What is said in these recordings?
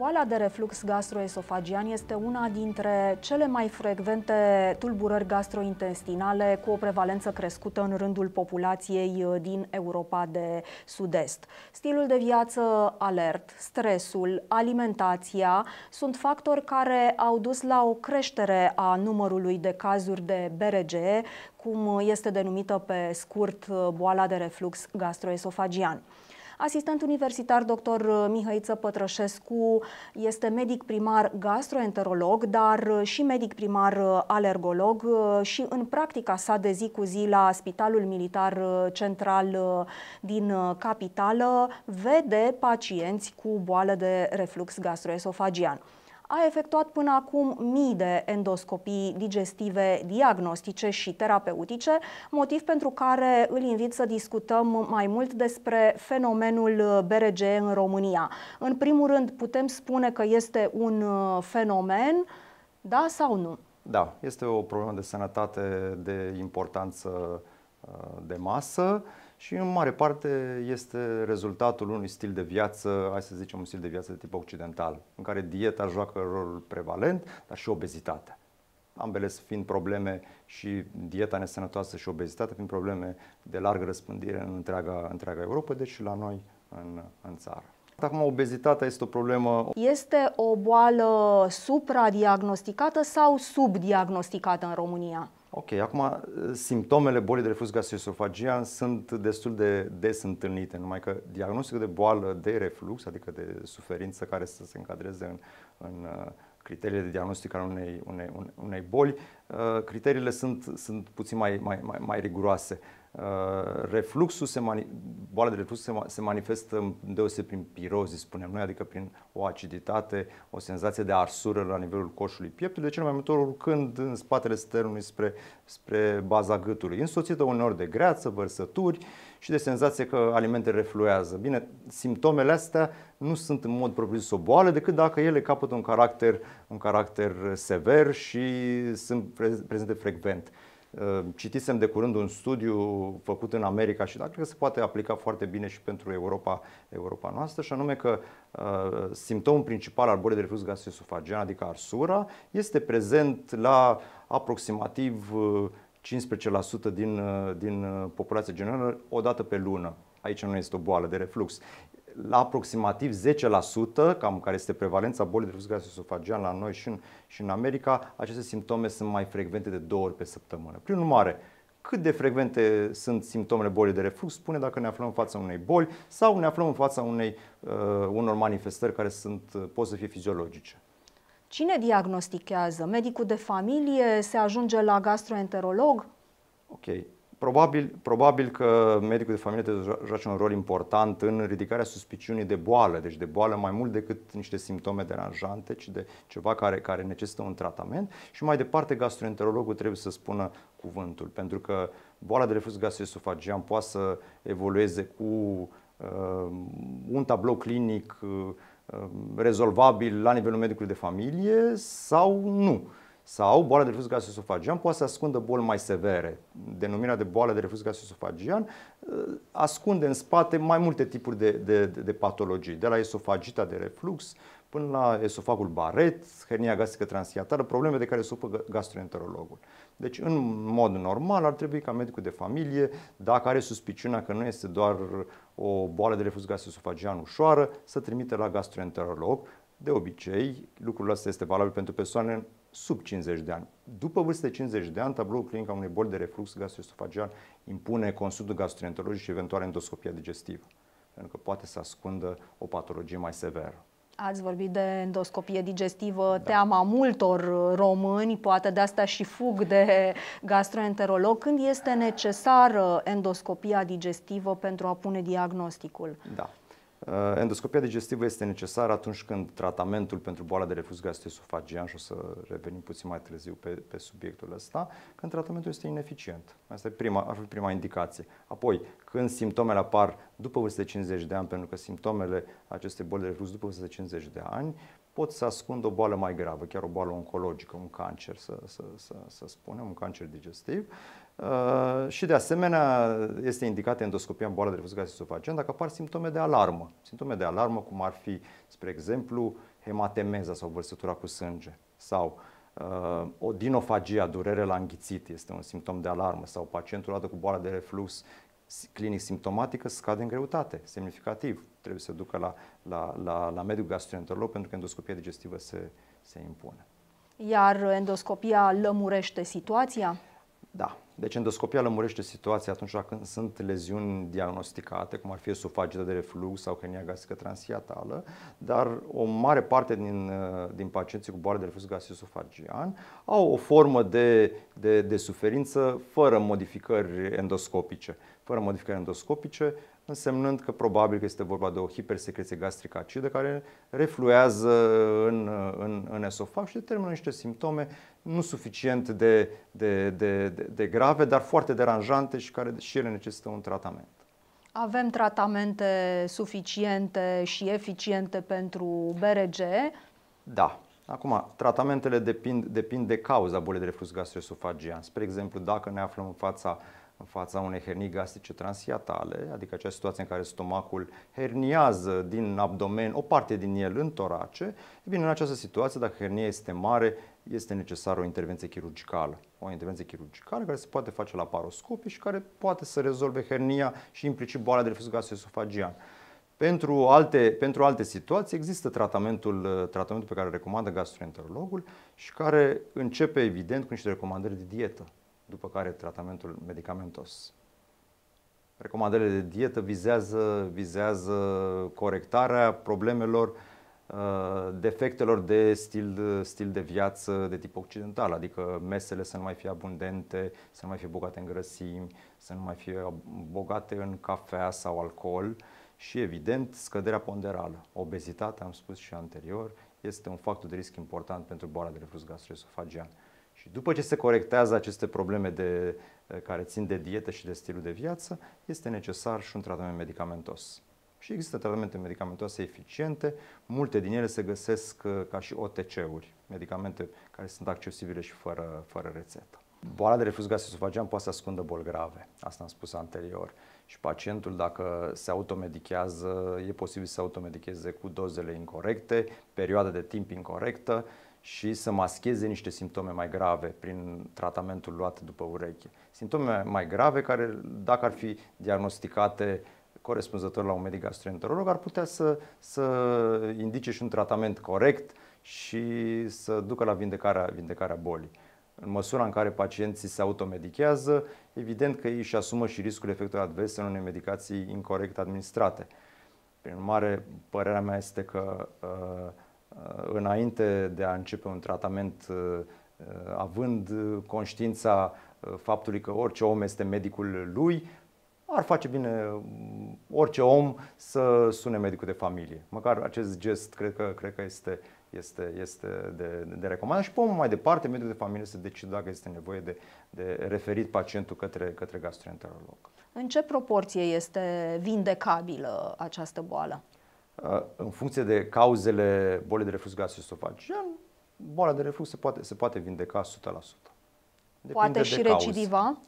Boala de reflux gastroesofagian este una dintre cele mai frecvente tulburări gastrointestinale cu o prevalență crescută în rândul populației uh, din Europa de Sud-Est. Stilul de viață alert, stresul, alimentația sunt factori care au dus la o creștere a numărului de cazuri de BRG, cum este denumită pe scurt uh, boala de reflux gastroesofagian. Asistent universitar dr. Uh, Mihăiță Pătrășescu este medic primar gastroenterolog, dar uh, și medic primar uh, alergolog și în practica sa de zi cu zi la Spitalul Militar Central din capitală vede pacienți cu boală de reflux gastroesofagian a efectuat până acum mii de endoscopii digestive diagnostice și terapeutice, motiv pentru care îl invit să discutăm mai mult despre fenomenul BRG în România. În primul rând, putem spune că este un uh, fenomen, da sau nu? Da, este o problemă de sănătate de importanță uh, de masă și în mare parte este rezultatul unui stil de viață, hai să zicem un stil de viață de tip occidental, în care dieta joacă rolul prevalent, dar și obezitatea. Ambele fiind probleme și dieta nesănătoasă și obezitatea fiind probleme de largă răspândire în întreaga, întreaga Europa, deci și la noi în, în țară. Acum, obezitatea este o problemă. Este o boală supradiagnosticată sau subdiagnosticată în România? Ok, acum uh, simptomele bolii de reflux gastroesofagian sunt destul de des întâlnite, numai că diagnosticul de boală de reflux, adică de suferință care să se încadreze în, în uh, criteriile de diagnostic al unei, unei, unei boli, uh, criteriile sunt, sunt puțin mai, mai, mai, mai riguroase. Uh, refluxul se mani- boala de reflux se, ma- se manifestă deosebit prin pirozi, spunem noi, adică prin o aciditate, o senzație de arsură la nivelul coșului pieptului, de cel mai multe ori urcând în spatele sternului spre, spre baza gâtului, însoțită uneori de greață, vărsături și de senzație că alimentele refluează. Bine, simptomele astea nu sunt în mod propriu o boală, decât dacă ele capătă un caracter, un caracter sever și sunt prezente frecvent. Ehm, citisem de curând un studiu făcut în America și da, cred că se poate aplica foarte bine și pentru Europa, Europa noastră, și anume că uh, simptomul principal al bolii de reflux gastroesofagian, adică arsura, este prezent la aproximativ 15% din, din populația generală o dată pe lună. Aici nu este o boală de reflux la aproximativ 10%, cam care este prevalența bolii de reflux gastroesofagian la noi și în, și în America, aceste simptome sunt mai frecvente de două ori pe săptămână. Prin urmare, cât de frecvente sunt simptomele bolii de reflux, spune dacă ne aflăm în fața unei boli sau ne aflăm în fața unei, uh, unor manifestări care sunt, uh, pot să fie fiziologice. Cine diagnostichează? Medicul de familie? Se ajunge la gastroenterolog? Ok. Probabil, probabil că medicul de familie joacă joace un rol important în ridicarea suspiciunii de boală, deci de boală mai mult decât niște simptome deranjante, ci de ceva care, care necesită un tratament și mai departe gastroenterologul trebuie să spună cuvântul, pentru că boala de reflux gastroesofagian poate să evolueze cu uh, un tablou clinic uh, uh rezolvabil la nivelul medicului de familie sau nu. Sau boala de refuz gastroesofagian poate să ascundă boli mai severe. Denumirea de boală de refuz gastroesofagian uh, ascunde în spate mai multe tipuri de, de, de patologii, de la esofagita de reflux până la esofagul baret, hernia gastrică transiatară, probleme de care supă gastroenterologul. Deci, în mod normal, ar trebui ca medicul de familie, dacă are suspiciunea că nu este doar o boală de refuz gastroesofagian ușoară, să trimite la gastroenterolog. De obicei, lucrul ăsta este valabil pentru persoane sub 50 de ani. După vârsta de 50 de ani, tabloul clinic al unei boli de reflux gastroesofagian impune consultul gastroenterologic și eventual endoscopia digestivă, pentru că poate să ascundă o patologie mai severă. Ați vorbit de endoscopie digestivă, da. teama multor uh, români, poate de asta și fug de gastroenterolog. Când este necesară endoscopia digestivă pentru a pune diagnosticul? Da. Uh, endoscopia digestivă este necesară atunci când tratamentul pentru boala de reflux gastroesofagian, și o să revenim puțin mai târziu pe, pe subiectul ăsta, când tratamentul este ineficient. Asta e prima, ar fi prima indicație. Apoi, când simptomele apar după vârsta de 50 de ani, pentru că simptomele acestei boli de refuz după vârsta de 50 de ani pot să ascundă o boală mai gravă, chiar o boală oncologică, un cancer, să, să, să, să spunem, un cancer digestiv, Uh, și de asemenea este indicată endoscopia în boală de reflux gastroesofagian dacă apar simptome de alarmă. Simptome de alarmă cum ar fi, spre exemplu, hematemeza sau vărsătura cu sânge sau uh, o dinofagia, durere la înghițit, este un simptom de alarmă sau pacientul odată cu boala de reflux clinic simptomatică scade în greutate, semnificativ. Trebuie să ducă la, la, la, la medic gastroenterolog pentru că endoscopia digestivă se, se impune. Iar endoscopia lămurește situația? Da. Deci endoscopia lămurește situația atunci când sunt leziuni diagnosticate, cum ar fi sufagită de reflux sau hernia gastrică transiatală, dar o mare parte din, uh, din pacienții cu boală de reflux gastroesofagian au o formă de, de, de suferință fără modificări endoscopice. Fără modificări endoscopice, însemnând că probabil că este vorba de o hipersecreție gastrică acidă care refluează în, în, în esofag și determină niște simptome nu suficient de, de, de, de, de grave, dar foarte deranjante și care și ele necesită un tratament. Avem tratamente suficiente și eficiente pentru BRG? Da. Acum, tratamentele depind, depind de cauza bolii de reflux gastroesofagian. Spre exemplu, dacă ne aflăm în fața uh, în fața unei hernii gastrice transiatale, adică acea situație în care stomacul herniază din abdomen o parte din el în torace, e bine, în această situație, dacă hernia este mare, este necesară o intervenție chirurgicală. O intervenție chirurgicală care se poate face la paroscopie și care poate să rezolve hernia și implicit boala de reflux gastroesofagian. Pentru alte, pentru alte situații există tratamentul, tratamentul pe care îl recomandă gastroenterologul și care începe evident cu niște recomandări de dietă după care tratamentul medicamentos. Recomandările de dietă vizează, vizează corectarea problemelor, uh, defectelor de stil, stil de viață de tip occidental, adică mesele să nu mai fie abundente, să nu mai fie bogate în grăsimi, să nu mai fie bogate în cafea sau alcool și, evident, scăderea ponderală. Obezitatea, am spus și anterior, este un factor de risc important pentru boala de reflux gastroesofagian. Și după ce se corectează aceste probleme de, eh, care țin de dietă și de stilul de viață, este necesar și un tratament medicamentos. Și există tratamente medicamentoase eficiente, multe din ele se găsesc eh, ca și OTC-uri, medicamente care sunt accesibile și fără, fără rețetă. Boala de refuz gastroesofagian poate să ascundă boli grave, asta am spus anterior. Și pacientul, dacă se automedichează, e posibil să automedicheze cu dozele incorrecte, perioada de timp incorrectă, și să mascheze niște simptome mai grave prin tratamentul luat după ureche. Simptome mai grave care, dacă ar fi diagnosticate corespunzător la un medic gastroenterolog, ar putea să, să indice și un tratament corect și să ducă la vindecarea, vindecarea bolii. În măsura în care pacienții se automedichează, evident că ei își asumă și riscul efectelor adverse în unei medicații incorrect administrate. Prin urmare, părerea mea este că uh, Uh, înainte de a începe un tratament, uh, uh, având conștiința faptului că orice om este medicul lui, ar face bine orice om să sune medicul de familie. Măcar acest gest cred că, cred că este, este, este de, de recomandat și pe mai departe medicul de familie să decide dacă este nevoie de, de referit pacientul către, către gastroenterolog. În ce proporție este vindecabilă această boală? în funcție de cauzele bolii de reflux gastroesofagian, boala de reflux se poate, se poate vindeca 100%. Depinde poate și de recidiva?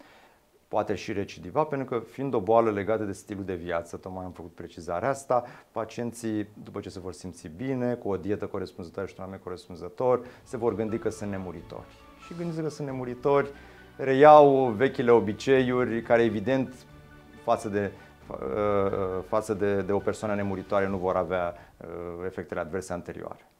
Poate și recidiva, pentru că fiind o boală legată de stilul de viață, tocmai am făcut precizarea asta, pacienții, după ce se vor simți bine, cu o dietă corespunzătoare și un oameni corespunzător, se vor gândi că sunt nemuritori. Și gândiți se că sunt nemuritori, reiau vechile obiceiuri care evident față de Ă, ă, față de, de o persoană nemuritoare nu vor avea ă, efectele adverse anterioare.